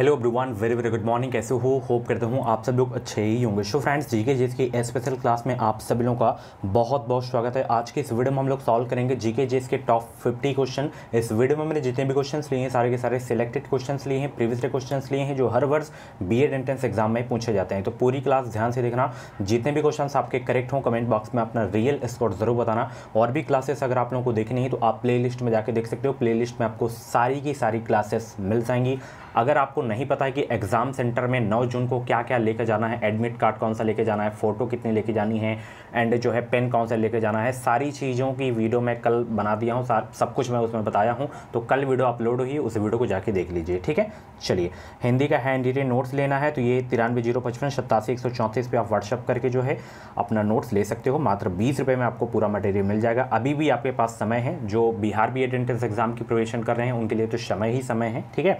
hello everyone very very good morning कैसे हो hope करता हूँ आप सब लोग अच्छे ही होंगे सो फ्रेंड्स जीके जेस की स्पेशल क्लास में आप सभी लोगों का बहुत बहुत स्वागत है आज के इस वीडियो में हम लोग सॉल्व करेंगे जीके जेस के टॉप 50 क्वेश्चन इस वीडियो में मैंने जितने भी क्वेश्चन लिए हैं सारे के सारे सिलेक्टेड क्वेश्चन लिए हैं प्रीवियस क्वेश्चन लिए हैं जो हर वर्ष बी एड एंट्रेंस एग्जाम में पूछे जाते हैं तो पूरी क्लास ध्यान से देखना जितने भी क्वेश्चन आपके करेक्ट हों कमेंट बॉक्स में अपना रियल स्कोर जरूर बताना और भी क्लासेस अगर आप लोगों को देखनी है तो आप प्ले में जाकर देख सकते हो प्ले में आपको सारी की सारी क्लासेस मिल जाएंगी अगर आपको नहीं पता है कि एग्ज़ाम सेंटर में नौ जून को क्या क्या लेकर जाना है एडमिट कार्ड कौन सा लेके जाना है फ़ोटो कितनी लेके जानी है एंड जो है पेन कौन सा लेके जाना है सारी चीज़ों की वीडियो मैं कल बना दिया हूँ सब कुछ मैं उसमें बताया हूँ तो कल वीडियो अपलोड हुई उस वीडियो को जाके देख लीजिए ठीक है चलिए हिंदी का हैंड रिटेन नोट्स लेना है तो ये तिरानवे जीरो पचपन सत्तासी एक सौ चौंतीस पर आप व्हाट्सअप करके जो है अपना नोट्स ले सकते हो मात्र बीस रुपये में आपको पूरा मटेरियल मिल जाएगा अभी भी आपके पास समय है जो Bihar B Ed entrance exam की प्रिपरेशन कर रहे हैं उनके लिए तो समय ही समय है ठीक है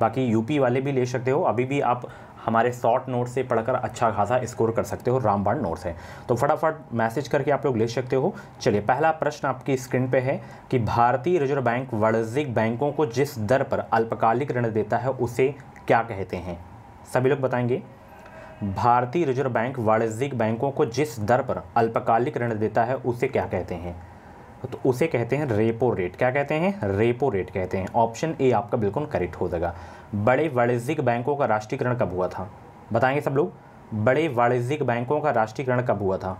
बाकी यूपी वाले भी ले सकते हो अभी भी आप हमारे शॉर्ट नोट से पढ़कर अच्छा खासा स्कोर कर सकते हो रामबाण नोट से तो फटाफट मैसेज करके आप लोग ले सकते हो चलिए पहला प्रश्न आपकी स्क्रीन पे है कि भारतीय रिजर्व बैंक वाणिज्यिक बैंकों को जिस दर पर अल्पकालिक ऋण देता है उसे क्या कहते हैं सभी लोग बताएंगे भारतीय रिजर्व बैंक वाणिज्यिक बैंकों को जिस दर पर अल्पकालिक ऋण देता है उसे क्या कहते हैं तो उसे कहते हैं रेपो रेट क्या कहते हैं रेपो रेट कहते हैं ऑप्शन ए आपका बिल्कुल करेक्ट हो जाएगा बड़े वाणिज्यिक बैंकों का राष्ट्रीयकरण कब हुआ था बताएंगे सब लोग बड़े वाणिज्यिक बैंकों का राष्ट्रीयकरण कब हुआ था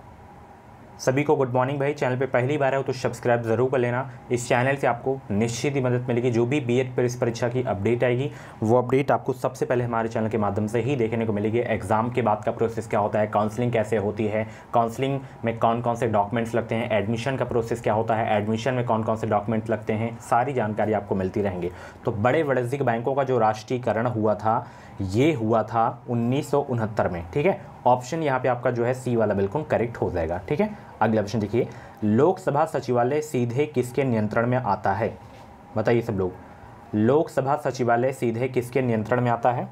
सभी को गुड मॉर्निंग भाई चैनल पे पहली बार है तो सब्सक्राइब जरूर कर लेना इस चैनल से आपको निश्चित ही मदद मिलेगी जो भी बी एड परीक्षा की अपडेट आएगी वो अपडेट आपको सबसे पहले हमारे चैनल के माध्यम से ही देखने को मिलेगी एग्जाम के बाद का प्रोसेस क्या होता है काउंसलिंग कैसे होती है काउंसलिंग में कौन कौन से डॉक्यूमेंट्स लगते हैं एडमिशन का प्रोसेस क्या होता है एडमिशन में कौन कौन से डॉक्यूमेंट्स लगते हैं सारी जानकारी आपको मिलती रहेंगी तो बड़े वाणिज्यिक बैंकों का जो राष्ट्रीयकरण हुआ था ये हुआ था उन्नीस में ठीक है ऑप्शन यहाँ पे आपका जो है सी वाला बिल्कुल करेक्ट हो जाएगा ठीक है अगला प्रश्न देखिए लोकसभा सचिवालय सीधे किसके नियंत्रण में आता है बताइए सब लोग लोकसभा सचिवालय सीधे किसके नियंत्रण में आता है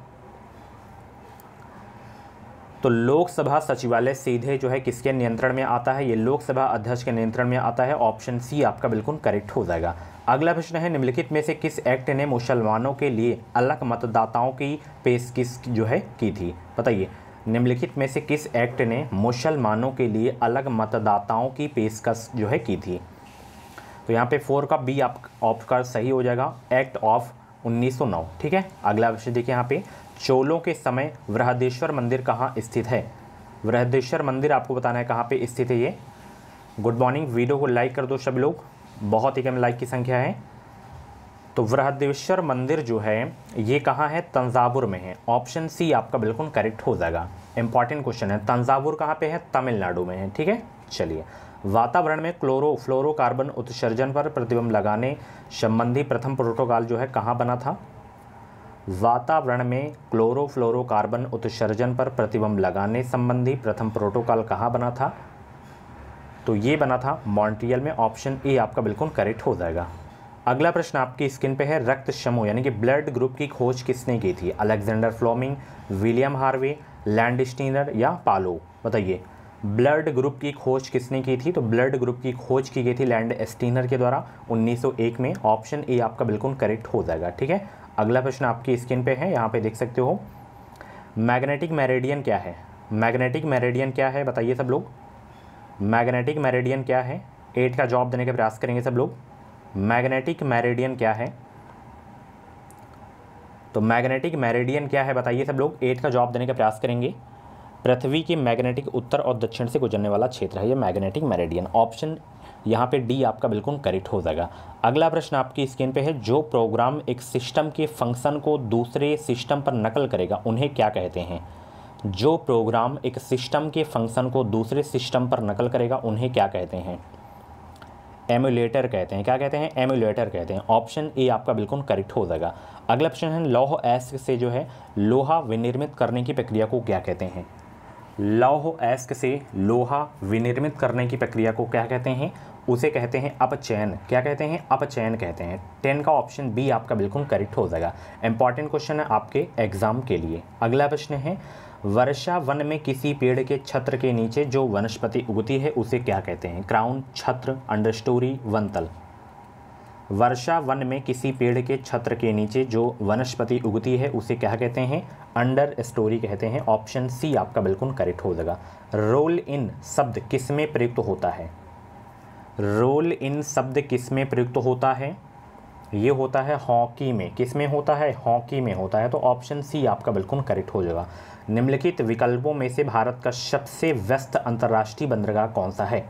तो लोकसभा सचिवालय सीधे जो है किसके नियंत्रण में आता है ये लोकसभा अध्यक्ष के नियंत्रण में आता है ऑप्शन सी आपका बिल्कुल करेक्ट हो जाएगा अगला प्रश्न है निम्नलिखित में से किस एक्ट ने मुसलमानों के लिए अलग मतदाताओं की पेशकश जो है की थी बताइए निम्नलिखित में से किस एक्ट ने मुसलमानों के लिए अलग मतदाताओं की पेशकश जो है की थी तो यहाँ पे फोर का बी आप का सही हो जाएगा एक्ट ऑफ 1909 ठीक है अगला विषय देखिए यहाँ पे चोलों के समय वृहदेश्वर मंदिर कहाँ स्थित है वृहदेश्वर मंदिर आपको बताना है कहाँ पे स्थित है ये गुड मॉर्निंग वीडियो को लाइक कर दो सभी लोग बहुत ही कम लाइक की संख्या है तो वृहदेश्वर मंदिर जो है ये कहाँ है तंजावुर में है ऑप्शन सी आपका बिल्कुल करेक्ट हो जाएगा इंपॉर्टेंट क्वेश्चन है तंजावुर कहाँ पे है तमिलनाडु में है ठीक है चलिए वातावरण में क्लोरो फ्लोरोकार्बन उत्सर्जन पर प्रतिबंध लगाने संबंधी प्रथम प्रोटोकॉल जो है कहाँ बना था वातावरण में क्लोरो क्लोरोफ्लोरोकार्बन उत्सर्जन पर प्रतिबंध लगाने संबंधी प्रथम प्रोटोकॉल कहाँ बना था तो ये बना था मॉन्ट्रियल में ऑप्शन ए आपका बिल्कुल करेक्ट हो जाएगा अगला प्रश्न आपकी स्किन पे है रक्त समूह यानी कि ब्लड ग्रुप की खोज किसने की थी Alexander Fleming William Harvey Landsteiner या पालो बताइए ब्लड ग्रुप की खोज किसने की थी तो ब्लड ग्रुप की खोज की गई थी लैंड स्टीनर के द्वारा 1901 में ऑप्शन ए आपका बिल्कुल करेक्ट हो जाएगा ठीक है अगला प्रश्न आपकी स्किन पे है यहाँ पे देख सकते हो मैग्नेटिक मेरेडियन क्या है मैग्नेटिक मेरेडियन क्या है बताइए सब लोग मैग्नेटिक मेरेडियन क्या है एट का जॉब देने का प्रयास करेंगे सब लोग मैग्नेटिक मैरेडियन क्या है तो मैग्नेटिक मैरेडियन क्या है बताइए सब लोग एट का जवाब देने का प्रयास करेंगे पृथ्वी के मैग्नेटिक उत्तर और दक्षिण से गुजरने वाला क्षेत्र है ये मैग्नेटिक मैरेडियन ऑप्शन यहाँ पे डी आपका बिल्कुल करेक्ट हो जाएगा अगला प्रश्न आपकी स्क्रीन पे है जो प्रोग्राम एक सिस्टम के फंक्शन को दूसरे सिस्टम पर नकल करेगा उन्हें क्या कहते हैं जो प्रोग्राम एक सिस्टम के फंक्शन को दूसरे सिस्टम पर नकल करेगा उन्हें क्या कहते हैं एम्यूलेटर कहते हैं क्या कहते हैं एम्यूलेटर कहते हैं ऑप्शन ए आपका बिल्कुल करेक्ट हो जाएगा अगला ऑप्शन है लौह एस्क से जो है लोहा विनिर्मित करने की प्रक्रिया को क्या कहते हैं लौह एस्क से लोहा विनिर्मित करने की प्रक्रिया को क्या कहते हैं उसे कहते हैं अपचयन क्या कहते हैं अपचयन कहते हैं टेन का ऑप्शन बी आपका बिल्कुल करेक्ट हो जाएगा इंपॉर्टेंट क्वेश्चन है आपके एग्जाम के लिए अगला प्रश्न है वर्षा वन में किसी पेड़ के छत्र के नीचे जो वनस्पति उगती है उसे क्या कहते हैं क्राउन छत्र अंडरस्टोरी वनतल वर्षा वन में किसी पेड़ के छत्र के नीचे जो वनस्पति उगती है उसे क्या कहते हैं अंडर स्टोरी कहते हैं ऑप्शन सी आपका बिल्कुल करेक्ट हो जाएगा रोल इन शब्द किस में प्रयुक्त होता है रोल इन शब्द किस में प्रयुक्त होता है ये होता है हॉकी में किस में होता है हॉकी में होता है तो ऑप्शन सी आपका बिल्कुल करेक्ट हो जाएगा निम्नलिखित विकल्पों में से भारत का सबसे व्यस्त अंतर्राष्ट्रीय बंदरगाह कौन सा है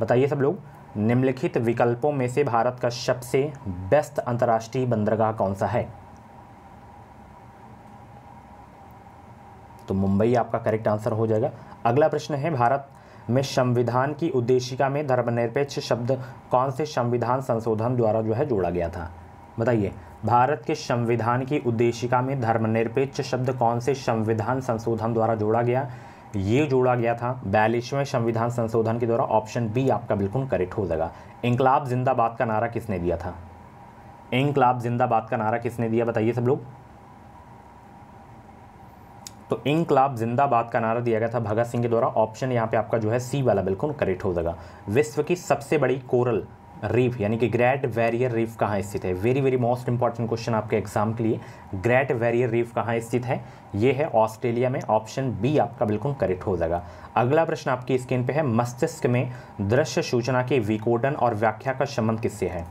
बताइए सब लोग निम्नलिखित विकल्पों में से भारत का सबसे व्यस्त अंतर्राष्ट्रीय बंदरगाह कौन सा है तो मुंबई आपका करेक्ट आंसर हो जाएगा अगला प्रश्न है भारत में संविधान की उद्देशिका में धर्मनिरपेक्ष शब्द कौन से संविधान संशोधन द्वारा जो है जोड़ा गया था बताइए भारत के संविधान की उद्देशिका में धर्मनिरपेक्ष शब्द कौन से संविधान संशोधन द्वारा जोड़ा गया ये जोड़ा गया था बयालीसवें संविधान संशोधन के द्वारा ऑप्शन बी आपका बिल्कुल करेक्ट हो जाएगा इंकलाब जिंदाबाद का नारा किसने दिया था इंकलाब जिंदाबाद का नारा किसने दिया बताइए सब लोग तो इंकलाब जिंदाबाद का नारा दिया गया था भगत सिंह के द्वारा ऑप्शन यहाँ पे आपका जो है सी वाला बिल्कुल करेक्ट हो जाएगा विश्व की सबसे बड़ी कोरल रीफ यानी कि ग्रेट वैरियर रीफ कहाँ स्थित है very very most important question आपके एग्जाम के लिए ग्रेट वैरियर रीफ कहाँ स्थित है ये है ऑस्ट्रेलिया में ऑप्शन बी आपका बिल्कुल करेक्ट हो जाएगा अगला प्रश्न आपकी स्क्रीन पे है मस्तिष्क में दृश्य सूचना के विकोडन और व्याख्या का संबंध किससे है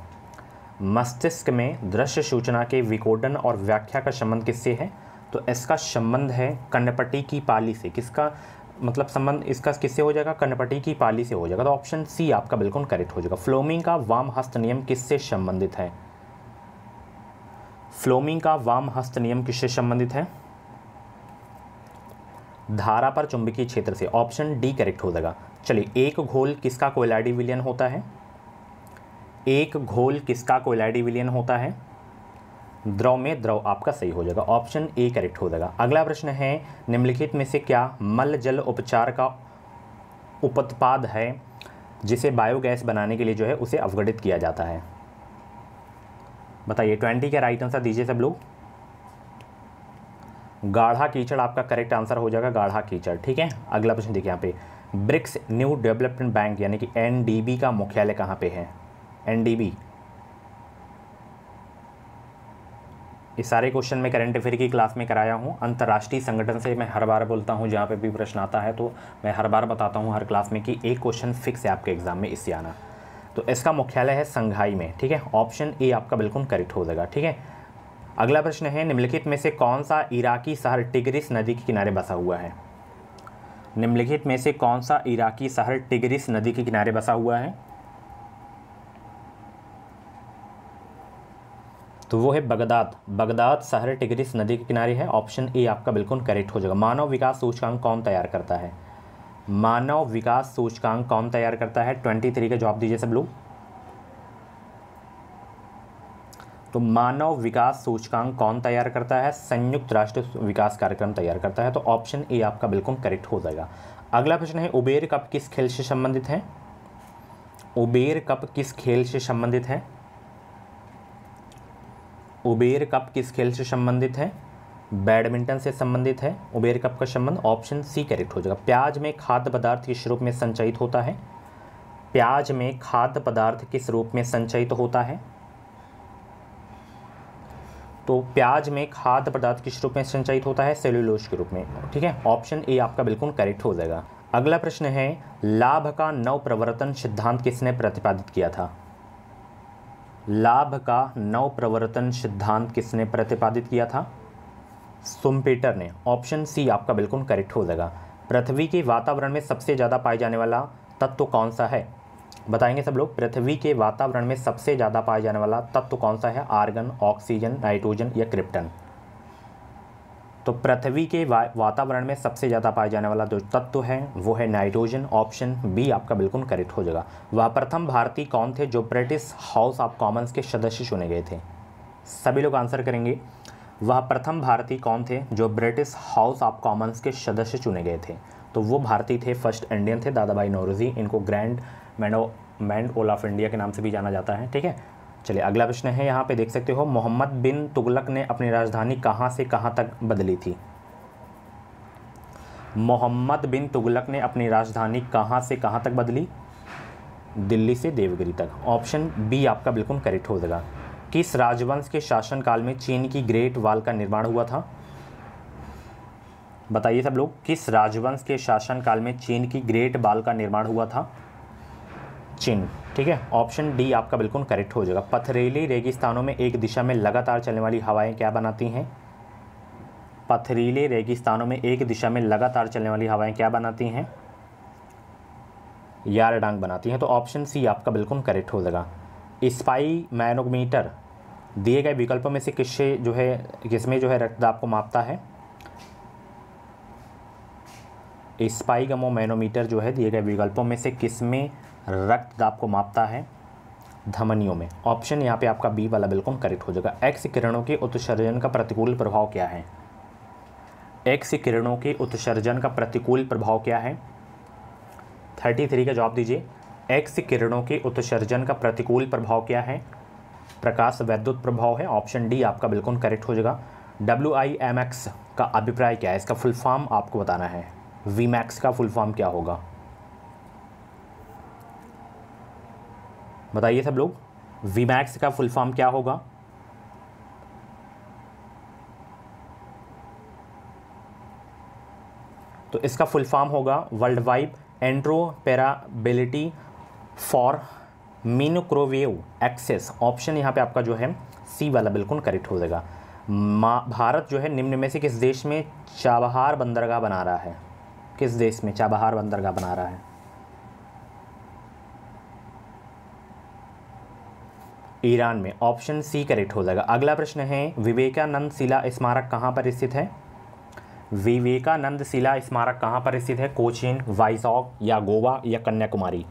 मस्तिष्क में दृश्य सूचना के विकोडन और व्याख्या का संबंध किससे है तो इसका संबंध है कर्णपट्टी की पाली से किसका मतलब संबंध इसका किससे हो जाएगा कर्णपट्टी की पाली से हो जाएगा तो ऑप्शन सी आपका बिल्कुल करेक्ट हो जाएगा फ्लोमिंग का वाम हस्त नियम किससे संबंधित है फ्लोमिंग का वाम हस्त नियम किससे संबंधित है धारा पर चुंबकीय क्षेत्र से ऑप्शन डी करेक्ट हो जाएगा चलिए एक घोल किसका कोयलाडी विलियन होता है एक घोल किसका कोयलाडी विलियन होता है द्रव में द्रव आपका सही हो जाएगा ऑप्शन ए करेक्ट हो जाएगा अगला प्रश्न है निम्नलिखित में से क्या मल जल उपचार का उपत्पाद है जिसे बायोगैस बनाने के लिए जो है उसे अवगठित किया जाता है बताइए ट्वेंटी का राइट आंसर दीजिए सब लोग गाढ़ा कीचड़ आपका करेक्ट आंसर हो जाएगा गाढ़ा कीचड़ ठीक है अगला प्रश्न देखिए यहाँ पे ब्रिक्स न्यू डेवलपमेंट बैंक यानी कि एनडीबी का मुख्यालय कहाँ पे है एनडीबी ये सारे क्वेश्चन मैं करंट अफेयर की क्लास में कराया हूँ अंतर्राष्ट्रीय संगठन से मैं हर बार बोलता हूँ जहाँ पे भी प्रश्न आता है तो मैं हर बार बताता हूँ हर क्लास में कि एक क्वेश्चन फिक्स है आपके एग्ज़ाम में इससे आना तो इसका मुख्यालय है संघाई में ठीक है ऑप्शन ए आपका बिल्कुल करेक्ट हो जाएगा ठीक है अगला प्रश्न है निम्नलिखित में से कौन सा इराकी शहर टिगरिस नदी के किनारे बसा हुआ है निम्नलिखित में से कौन सा इराकी शहर टिगरिस नदी के किनारे बसा हुआ है तो वो है बगदाद बगदाद शहर टिग्रिस नदी के किनारे है ऑप्शन ए आपका बिल्कुल करेक्ट हो जाएगा मानव विकास सूचकांक कौन तैयार करता है मानव विकास सूचकांक कौन तैयार करता है ट्वेंटी थ्री का जवाब दीजिए सब लोग तो मानव विकास सूचकांक कौन तैयार करता है संयुक्त राष्ट्र विकास कार्यक्रम तैयार करता है तो ऑप्शन ए आपका बिल्कुल करेक्ट हो जाएगा अगला प्रश्न है उबेर कप किस खेल से संबंधित है उबेर कप किस खेल से संबंधित है उबेर कप किस खेल से संबंधित है बैडमिंटन से संबंधित है उबेर कप का संबंध ऑप्शन सी करेक्ट हो जाएगा प्याज में खाद्य पदार्थ किस रूप में संचयित होता है प्याज में खाद्य पदार्थ किस रूप में संचयित होता है तो प्याज में खाद्य पदार्थ किस रूप में संचयित होता है सेल्यूलोज के रूप में ठीक है ऑप्शन ए आपका बिल्कुल करेक्ट हो जाएगा अगला प्रश्न है लाभ का नव प्रवर्तन सिद्धांत किसने प्रतिपादित किया था लाभ का नव प्रवर्तन सिद्धांत किसने प्रतिपादित किया था सुम्पेटर ने ऑप्शन सी आपका बिल्कुल करेक्ट हो जाएगा पृथ्वी के वातावरण में सबसे ज़्यादा पाए जाने वाला तत्व कौन सा है बताएंगे सब लोग पृथ्वी के वातावरण में सबसे ज़्यादा पाए जाने वाला तत्व कौन सा है आर्गन ऑक्सीजन नाइट्रोजन या क्रिप्टन तो पृथ्वी के वा, वातावरण में सबसे ज़्यादा पाया जाने वाला जो तत्व है वो है नाइट्रोजन ऑप्शन बी आपका बिल्कुल करेक्ट हो जाएगा वह प्रथम भारतीय कौन थे जो ब्रिटिश हाउस ऑफ कॉमन्स के सदस्य चुने गए थे सभी लोग आंसर करेंगे वह प्रथम भारतीय कौन थे जो ब्रिटिश हाउस ऑफ कॉमन्स के सदस्य चुने गए थे तो वो भारतीय थे फर्स्ट इंडियन थे दादा भाई नौरोजी इनको grand man man old of India के नाम से भी जाना जाता है ठीक है चलिए अगला प्रश्न है यहाँ पे देख सकते हो मोहम्मद बिन तुगलक ने अपनी राजधानी कहाँ से कहाँ तक बदली थी मोहम्मद बिन तुगलक ने अपनी राजधानी कहाँ से कहाँ तक बदली दिल्ली से देवगिरी तक ऑप्शन बी आपका बिल्कुल करेक्ट हो जाएगा किस राजवंश के शासनकाल में चीन की ग्रेट वाल का निर्माण हुआ था बताइए सब लोग किस राजवंश के शासनकाल में चीन की ग्रेट वाल का निर्माण हुआ था चीन ठीक है ऑप्शन डी आपका बिल्कुल करेक्ट हो जाएगा पथरीली रेगिस्तानों में एक दिशा में लगातार चलने वाली हवाएं क्या बनाती हैं पथरीले रेगिस्तानों में एक दिशा में लगातार चलने वाली हवाएं क्या बनाती हैं यार डांग बनाती हैं तो ऑप्शन सी आपका बिल्कुल करेक्ट हो जाएगा स्पाई मैनोमीटर दिए गए विकल्पों में से किससे जो है किसमें जो है रक्तदाब को मापता है स्पाइगमो मैनोमीटर जो है दिए गए विकल्पों में से किस में रक्त दाब को मापता है धमनियों में ऑप्शन यहाँ पे आपका बी वाला बिल्कुल करेक्ट हो जाएगा एक्स किरणों के उत्सर्जन का प्रतिकूल प्रभाव क्या है एक्स किरणों के उत्सर्जन का प्रतिकूल प्रभाव क्या है थर्टी थ्री का जवाब दीजिए एक्स किरणों के उत्सर्जन का प्रतिकूल प्रभाव क्या है प्रकाश वैद्युत प्रभाव है ऑप्शन डी आपका बिल्कुल करेक्ट हो जाएगा डब्ल्यू आई एम एक्स का अभिप्राय क्या है इसका फुल फॉर्म आपको बताना है वी मैक्स का फुल फॉर्म क्या होगा बताइए सब लोग वी मैक्स का फुल फॉर्म क्या होगा तो इसका फुल फॉर्म होगा world wide interoperability for microwave access option यहाँ पे आपका जो है सी वाला बिल्कुल करेक्ट हो जाएगा भारत जो है निम्न में से किस देश में चाबहार बंदरगाह बना रहा है किस देश में चाबहार बंदरगाह बना रहा है ईरान में ऑप्शन सी करेक्ट हो जाएगा अगला प्रश्न है विवेकानंद शिला स्मारक कहाँ पर स्थित है विवेकानंद शिला स्मारक कहाँ पर स्थित है कोचिन वाइसॉक या गोवा या कन्याकुमारी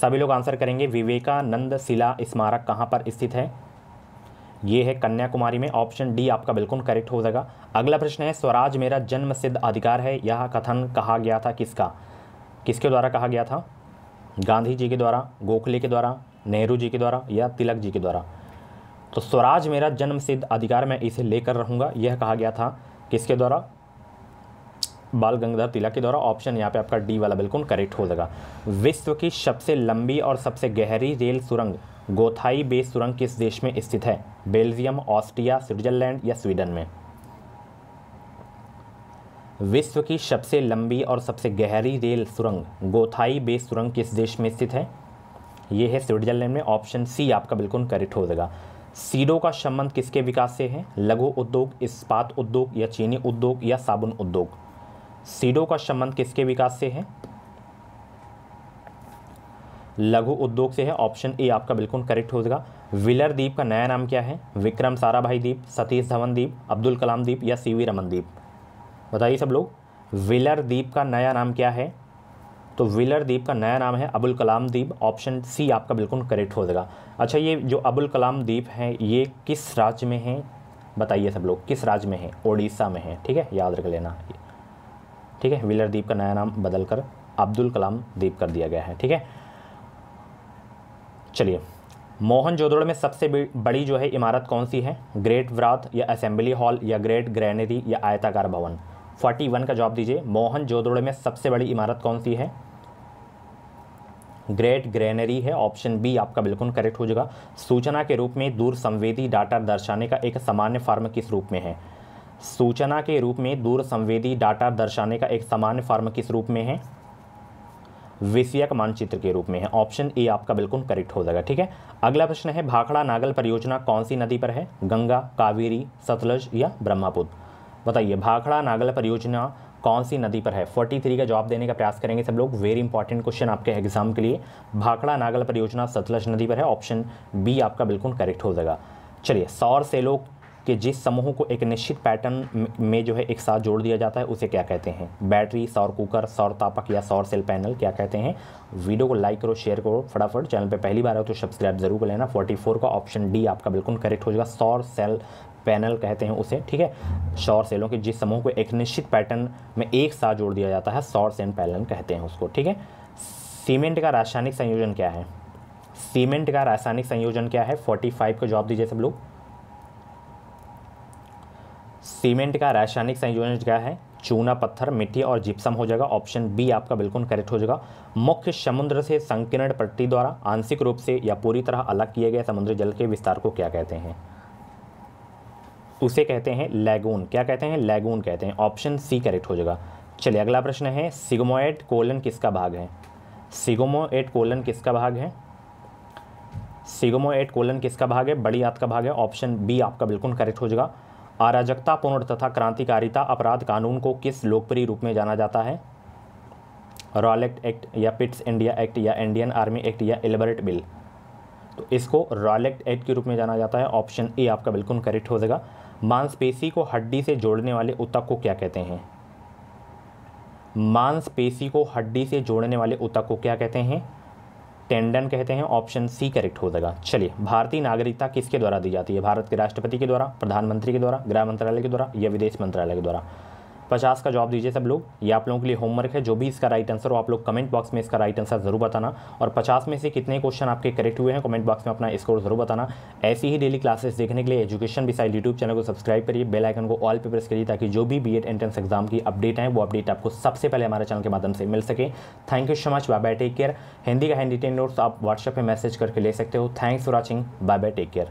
सभी लोग आंसर करेंगे विवेकानंद शिला स्मारक कहाँ पर स्थित है ये है कन्याकुमारी में ऑप्शन डी आपका बिल्कुल करेक्ट हो जाएगा अगला प्रश्न है स्वराज मेरा जन्म सिद्ध अधिकार है यह कथन कहा गया था किसका किसके द्वारा कहा गया था गांधी जी के द्वारा गोखले के द्वारा नेहरू जी के द्वारा या तिलक जी के द्वारा तो स्वराज मेरा जन्म सिद्ध अधिकार मैं इसे लेकर रहूँगा यह कहा गया था किसके द्वारा बाल गंगाधर तिलक के द्वारा ऑप्शन यहाँ पे आपका डी वाला बिल्कुल करेक्ट हो जाएगा विश्व की सबसे लंबी और सबसे गहरी रेल सुरंग गोथाई बेस सुरंग किस देश में स्थित है बेल्जियम ऑस्ट्रिया स्विट्जरलैंड या स्वीडन में विश्व की सबसे लंबी और सबसे गहरी रेल सुरंग गोथाई बेस सुरंग किस देश में स्थित है ये है स्विट्जरलैंड में ऑप्शन सी आपका बिल्कुल करेक्ट हो जाएगा सीडो का संबंध किसके विकास से है लघु उद्योग इस्पात उद्योग या चीनी उद्योग या साबुन उद्योग सीडो का संबंध किसके विकास से है लघु उद्योग से है ऑप्शन ए आपका बिल्कुल करेक्ट हो जाएगा विलर द्वीप का नया नाम क्या है विक्रम साराभाई द्वीप सतीश धवन द्वीप अब्दुल कलाम द्वीप या सी वी रमन द्वीप बताइए सब लोग विलर द्वीप का नया नाम क्या है तो विलर द्वीप का नया नाम है अबुल कलाम द्वीप ऑप्शन सी आपका बिल्कुल करेक्ट हो जाएगा अच्छा ये जो अबुल कलाम द्वीप है ये किस राज्य में है बताइए सब लोग किस राज्य में है ओडिशा में है ठीक है याद रख लेना ठीक है विलर द्वीप का नया नाम बदलकर अब्दुल कलाम द्वीप कर दिया गया है ठीक है चलिए मोहन जोदड़ में सबसे बड़ी जो है इमारत कौन सी है ग्रेट व्रात या असेंबली हॉल या ग्रेट ग्रैनरी या आयताकार भवन 41 का जवाब दीजिए मोहन जोदड़ में सबसे बड़ी इमारत कौन सी है ग्रेट ग्रेनरी है ऑप्शन बी आपका बिल्कुल करेक्ट हो जाएगा सूचना के रूप में दूर संवेदी डाटा दर्शाने का एक सामान्य फार्म किस रूप में है सूचना के रूप में दूर संवेदी डाटा दर्शाने का एक सामान्य फार्म किस रूप में है विषयक का मानचित्र के रूप में है ऑप्शन ए आपका बिल्कुल करेक्ट हो जाएगा ठीक है अगला प्रश्न है भाखड़ा नागल परियोजना कौन सी नदी पर है गंगा कावेरी सतलज या ब्रह्मपुत्र बताइए भाखड़ा नागल परियोजना कौन सी नदी पर है 43 का जवाब देने का प्रयास करेंगे सब लोग वेरी इंपॉर्टेंट क्वेश्चन आपके एग्जाम के लिए भाखड़ा नागल परियोजना सतलज नदी पर है ऑप्शन बी आपका बिल्कुल करेक्ट हो जाएगा चलिए सौर सेलो कि जिस समूह को एक निश्चित पैटर्न में जो है एक साथ जोड़ दिया जाता है उसे क्या कहते हैं बैटरी सौर कुकर सौर तापक या सौर सेल पैनल क्या कहते हैं वीडियो को लाइक करो शेयर करो फटाफट चैनल पे पहली बार आए तो सब्सक्राइब जरूर कर लेना 44 का ऑप्शन डी आपका बिल्कुल करेक्ट हो जाएगा सौर सेल पैनल कहते हैं उसे ठीक है सौर सेलों के जिस समूह को एक निश्चित पैटर्न में एक साथ जोड़ दिया जाता है सौर सेल पैनल कहते हैं उसको ठीक है सीमेंट का रासायनिक संयोजन क्या है सीमेंट का रासायनिक संयोजन क्या है 45 का जवाब दीजिए सब लोग सीमेंट का रासायनिक संयोजन क्या है चूना पत्थर मिट्टी और जिप्सम हो जाएगा ऑप्शन बी आपका बिल्कुल करेक्ट हो जाएगा मुख्य समुद्र से संकीर्ण पट्टी द्वारा आंशिक रूप से या पूरी तरह अलग किए गए समुद्री जल के विस्तार को क्या कहते हैं उसे कहते हैं लैगून क्या कहते हैं लैगून कहते हैं ऑप्शन सी करेक्ट हो जाएगा चलिए अगला प्रश्न है सिगमोएट कोलन किसका भाग है एट कोलन किसका भाग है एट कोलन किसका भाग है बड़ी आत का भाग है ऑप्शन बी आपका बिल्कुल करेक्ट हो जाएगा अराजकतापूर्ण तथा क्रांतिकारिता अपराध कानून को किस लोकप्रिय रूप में जाना जाता है रॉलेक्ट एक्ट या पिट्स इंडिया एक्ट या इंडियन आर्मी एक्ट या एलिबरेट बिल तो इसको रॉलेक्ट एक्ट के रूप में जाना जाता है ऑप्शन ए आपका बिल्कुल करेक्ट हो जाएगा मांसपेशी को हड्डी से जोड़ने वाले उतक को क्या कहते हैं मांसपेशी को हड्डी से जोड़ने वाले उतक को क्या कहते हैं टेंडन कहते हैं ऑप्शन सी करेक्ट हो जाएगा चलिए भारतीय नागरिकता किसके द्वारा दी जाती है भारत के राष्ट्रपति के द्वारा प्रधानमंत्री के द्वारा गृह मंत्रालय के द्वारा या विदेश मंत्रालय के द्वारा पचास का जवाब दीजिए सब लोग ये आप लोगों के लिए होमवर्क है जो भी इसका राइट आंसर हो आप लोग कमेंट बॉक्स में इसका राइट आंसर ज़रूर बताना और पचास में से कितने क्वेश्चन आपके करेक्ट हुए हैं कमेंट बॉक्स में अपना स्कोर ज़रूर बताना ऐसी ही डेली क्लासेस देखने के लिए एजुकेशन बिसाइड यूट्यूब चैनल को सब्सक्राइब करिए बेल आइकन को ऑल पे प्रेस करिए ताकि जो भी बी एंट्रेंस एग्जाम की अपडेट है वो अपडेट आपको सबसे पहले हमारे चैनल के माध्यम से मिल सके thank you so much bye bye take care Hindi का हैंड टेन नोट्स आप व्हाट्सएप पर मैसेज करके ले सकते हो thanks for watching bye bye take care